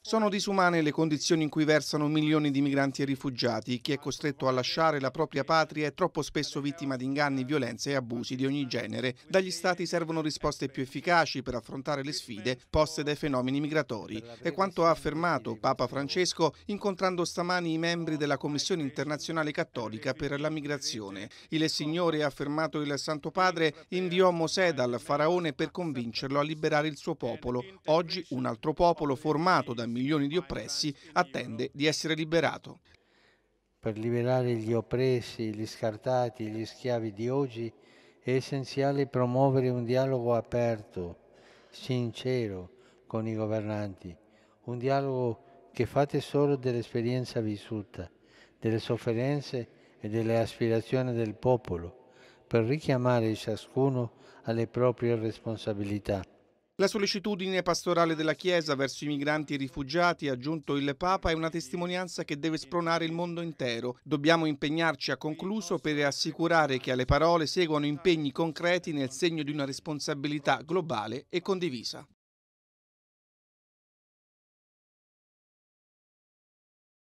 Sono disumane le condizioni in cui versano milioni di migranti e rifugiati. Chi è costretto a lasciare la propria patria è troppo spesso vittima di inganni, violenze e abusi di ogni genere. Dagli Stati servono risposte più efficaci per affrontare le sfide poste dai fenomeni migratori. È quanto ha affermato Papa Francesco incontrando stamani i membri della Commissione internazionale cattolica per la migrazione. Il Signore, ha affermato il Santo Padre, inviò Mosè dal Faraone per convincerlo a liberare il suo popolo. Oggi un altro popolo formato schiacciato da milioni di oppressi, attende di essere liberato. Per liberare gli oppressi, gli scartati, gli schiavi di oggi è essenziale promuovere un dialogo aperto, sincero con i governanti, un dialogo che fa tesoro dell'esperienza vissuta, delle sofferenze e delle aspirazioni del popolo, per richiamare ciascuno alle proprie responsabilità. La sollecitudine pastorale della Chiesa verso i migranti e i rifugiati, ha aggiunto il Papa, è una testimonianza che deve spronare il mondo intero. Dobbiamo impegnarci, ha concluso, per assicurare che alle parole seguano impegni concreti nel segno di una responsabilità globale e condivisa.